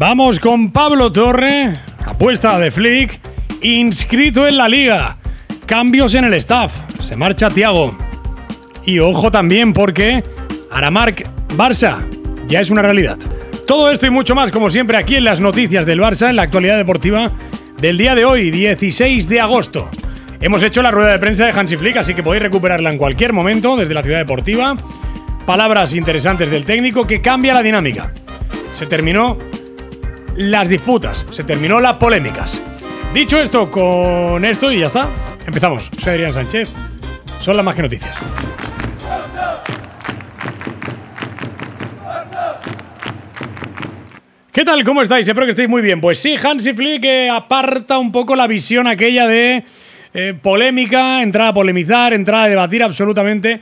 Vamos con Pablo Torre, apuesta de Flick, inscrito en la liga. Cambios en el staff. Se marcha Tiago. Y ojo también porque Aramark Barça ya es una realidad. Todo esto y mucho más, como siempre, aquí en las noticias del Barça, en la actualidad deportiva del día de hoy, 16 de agosto. Hemos hecho la rueda de prensa de Hansi Flick, así que podéis recuperarla en cualquier momento desde la ciudad deportiva. Palabras interesantes del técnico que cambia la dinámica. Se terminó las disputas, se terminó las polémicas. Dicho esto, con esto y ya está. Empezamos. Soy Adrián Sánchez. Son las más que noticias. ¿Qué tal? ¿Cómo estáis? Espero que estéis muy bien. Pues sí, Hansi Flick que eh, aparta un poco la visión aquella de eh, polémica, entrar a polemizar, entrar a debatir absolutamente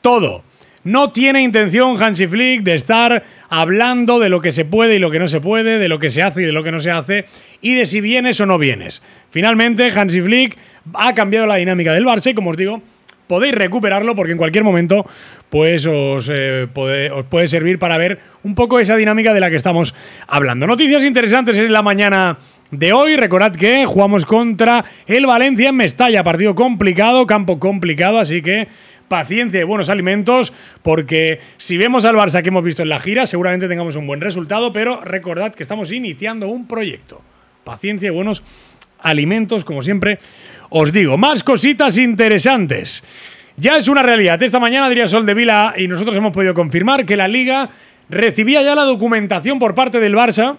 todo. No tiene intención Hansi Flick de estar hablando de lo que se puede y lo que no se puede, de lo que se hace y de lo que no se hace, y de si vienes o no vienes. Finalmente, Hansi Flick ha cambiado la dinámica del Barça y, como os digo, podéis recuperarlo porque en cualquier momento pues os, eh, os, puede, servir para ver un poco esa dinámica de la que estamos hablando. Noticias interesantes en la mañana de hoy. Recordad que jugamos contra el Valencia en Mestalla, partido complicado, campo complicado, así que paciencia y buenos alimentos, porque si vemos al Barça que hemos visto en la gira, seguramente tengamos un buen resultado, pero recordad que estamos iniciando un proyecto. Paciencia y buenos alimentos, como siempre os digo. Más cositas interesantes. Ya es una realidad. Esta mañana diría Sol de Vila y nosotros hemos podido confirmar que la Liga recibía ya la documentación por parte del Barça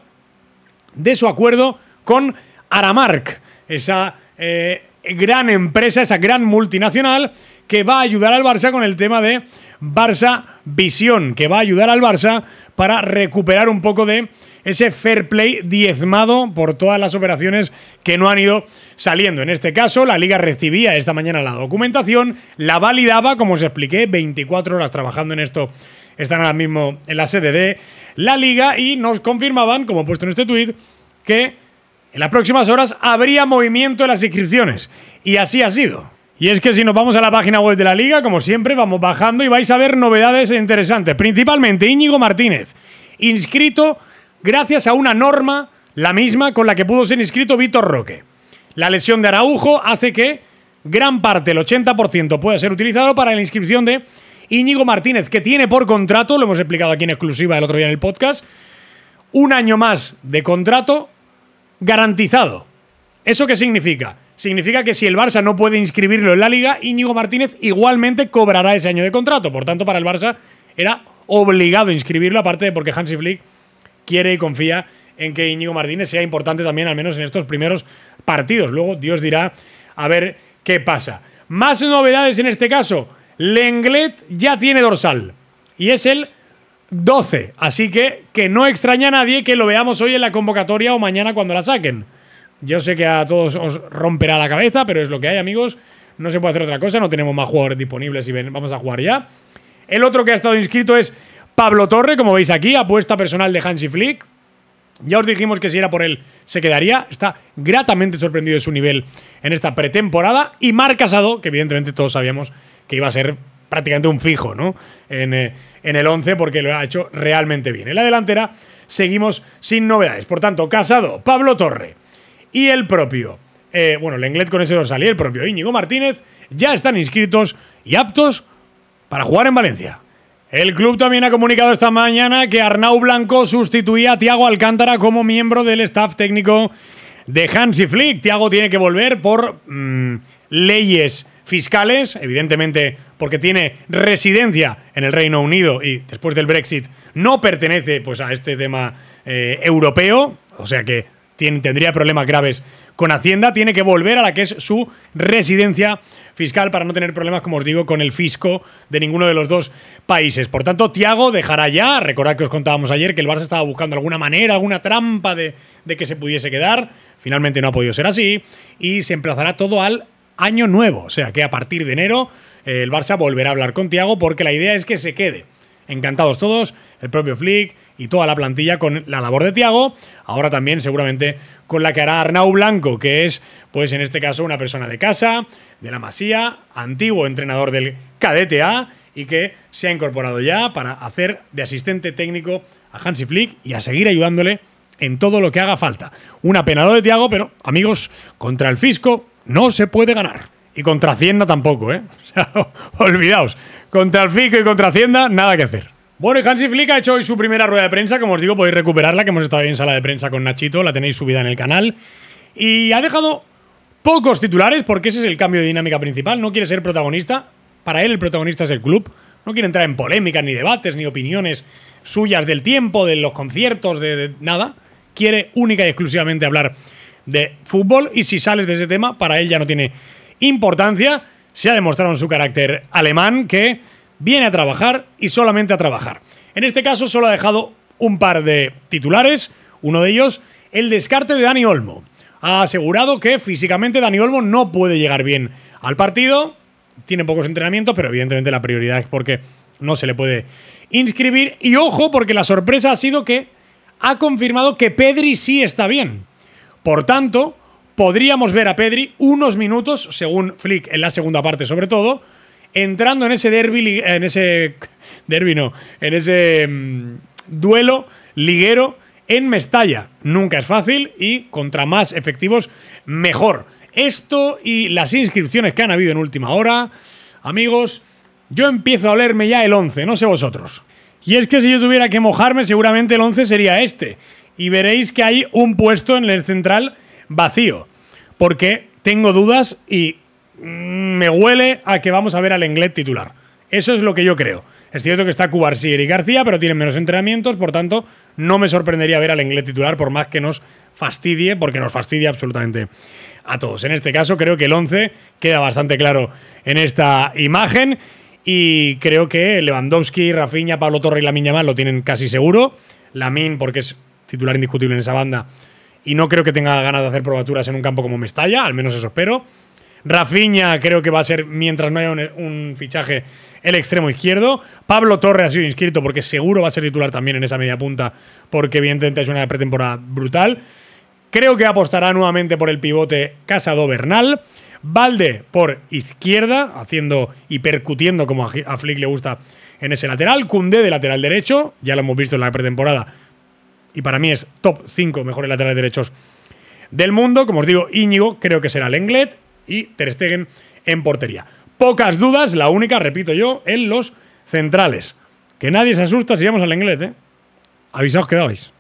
de su acuerdo con Aramark, esa eh, gran empresa, esa gran multinacional que va a ayudar al Barça con el tema de Barça Visión, que va a ayudar al Barça para recuperar un poco de ese fair play diezmado por todas las operaciones que no han ido saliendo. En este caso, la liga recibía esta mañana la documentación, la validaba, como os expliqué, 24 horas trabajando en esto. Están ahora mismo en la sede de la liga y nos confirmaban, como he puesto en este tuit, que en las próximas horas habría movimiento en las inscripciones. Y así ha sido. Y es que si nos vamos a la página web de la liga, como siempre, vamos bajando y vais a ver novedades interesantes. Principalmente Íñigo Martínez, inscrito gracias a una norma, la misma con la que pudo ser inscrito Víctor Roque. La lesión de Araujo hace que gran parte, el 80%, pueda ser utilizado para la inscripción de Íñigo Martínez, que tiene por contrato, lo hemos explicado aquí en exclusiva el otro día en el podcast, un año más de contrato garantizado. ¿Eso qué significa? significa que si el Barça no puede inscribirlo en la liga, Íñigo Martínez igualmente cobrará ese año de contrato. Por tanto, para el Barça era obligado inscribirlo, aparte de porque Hansi Flick quiere y confía en que Íñigo Martínez sea importante también, al menos en estos primeros partidos. Luego Dios dirá a ver qué pasa. Más novedades en este caso. Lenglet ya tiene dorsal y es el 12. Así que que no extraña a nadie que lo veamos hoy en la convocatoria o mañana cuando la saquen. Yo sé que a todos os romperá la cabeza, pero es lo que hay, amigos. No se puede hacer otra cosa, no tenemos más jugadores disponibles y ven, vamos a jugar ya. El otro que ha estado inscrito es Pablo Torre, como veis aquí, apuesta personal de Hansi Flick. Ya os dijimos que si era por él se quedaría. Está gratamente sorprendido de su nivel en esta pretemporada. Y Mar Casado, que evidentemente todos sabíamos que iba a ser prácticamente un fijo ¿no? en, eh, en el 11 porque lo ha hecho realmente bien. En la delantera seguimos sin novedades. Por tanto, Casado, Pablo Torre, y el propio. Eh, bueno bueno, Lenglet con ese dorsal y el propio Íñigo Martínez ya están inscritos y aptos para jugar en Valencia. El club también ha comunicado esta mañana que Arnau Blanco sustituía a Tiago Alcántara como miembro del staff técnico de Hansi Flick. Tiago tiene que volver por mm, leyes fiscales, evidentemente porque tiene residencia en el Reino Unido y después del Brexit no pertenece pues, a este tema eh, europeo, o sea que tiene, tendría problemas graves con Hacienda, tiene que volver a la que es su residencia fiscal para no tener problemas, como os digo, con el fisco de ninguno de los dos países. Por tanto, Tiago dejará ya, recordad que os contábamos ayer que el Barça estaba buscando alguna manera, alguna trampa de, de que se pudiese quedar, finalmente no ha podido ser así, y se emplazará todo al año nuevo, o sea que a partir de enero eh, el Barça volverá a hablar con Tiago porque la idea es que se quede encantados todos, el propio Flick y toda la plantilla con la labor de Tiago, ahora también seguramente con la que hará Arnau Blanco, que es, pues en este caso, una persona de casa, de la Masía, antiguo entrenador del KDTA y que se ha incorporado ya para hacer de asistente técnico a Hansi Flick y a seguir ayudándole en todo lo que haga falta. Un pena de Tiago, pero amigos, contra el fisco no se puede ganar. Y contra Hacienda tampoco, ¿eh? O sea, olvidaos. Contra el FICO y contra Hacienda, nada que hacer. Bueno, y Hansi Flick ha hecho hoy su primera rueda de prensa. Como os digo, podéis recuperarla, que hemos estado ahí en sala de prensa con Nachito, la tenéis subida en el canal. Y ha dejado pocos titulares, porque ese es el cambio de dinámica principal. No quiere ser protagonista. Para él, el protagonista es el club. No quiere entrar en polémicas, ni debates, ni opiniones suyas del tiempo, de los conciertos, de nada. Quiere única y exclusivamente hablar de fútbol. Y si sales de ese tema, para él ya no tiene importancia. Se ha demostrado en su carácter alemán que viene a trabajar y solamente a trabajar. En este caso solo ha dejado un par de titulares, uno de ellos el descarte de Dani Olmo. Ha asegurado que físicamente Dani Olmo no puede llegar bien al partido, tiene pocos entrenamientos, pero evidentemente la prioridad es porque no se le puede inscribir. Y ojo, porque la sorpresa ha sido que ha confirmado que Pedri sí está bien. Por tanto, podríamos ver a Pedri unos minutos, según Flick, en la segunda parte sobre todo, entrando en ese derby, en ese derby no, en ese mm, duelo liguero en Mestalla. Nunca es fácil y contra más efectivos, mejor. Esto y las inscripciones que han habido en última hora, amigos, yo empiezo a olerme ya el 11, no sé vosotros. Y es que si yo tuviera que mojarme, seguramente el 11 sería este. Y veréis que hay un puesto en el central vacío. Porque tengo dudas y mm, me huele a que vamos a ver al Englet titular. Eso es lo que yo creo. Es cierto que está Cubarsier y García, pero tienen menos entrenamientos, por tanto, no me sorprendería ver al inglés titular, por más que nos fastidie, porque nos fastidia absolutamente a todos. En este caso, creo que el 11 queda bastante claro en esta imagen. Y creo que Lewandowski, Rafinha, Pablo Torre y Lamin Yamal lo tienen casi seguro. Lamin, porque es titular indiscutible en esa banda, y no creo que tenga ganas de hacer probaturas en un campo como Mestalla, al menos eso espero. Rafiña, creo que va a ser, mientras no haya un, fichaje, el extremo izquierdo. Pablo Torre ha sido inscrito porque seguro va a ser titular también en esa media punta, porque evidentemente es una pretemporada brutal. Creo que apostará nuevamente por el pivote Casado Bernal. Valde por izquierda, haciendo y percutiendo como a Flick le gusta en ese lateral. Cundé de lateral derecho, ya lo hemos visto en la pretemporada y para mí es top 5 mejores laterales derechos del mundo. Como os digo, Íñigo creo que será Lenglet y Ter Stegen en portería. Pocas dudas, la única, repito yo, en los centrales. Que nadie se asusta si vamos al Lenglet, ¿eh? Avisaos que dais.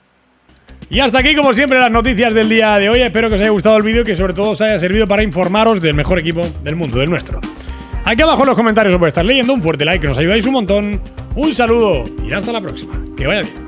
Y hasta aquí, como siempre, las noticias del día de hoy. Espero que os haya gustado el vídeo y que sobre todo os haya servido para informaros del mejor equipo del mundo, del nuestro. Aquí abajo en los comentarios os voy a estar leyendo. Un fuerte like, que nos ayudáis un montón. Un saludo y hasta la próxima. Que vaya bien.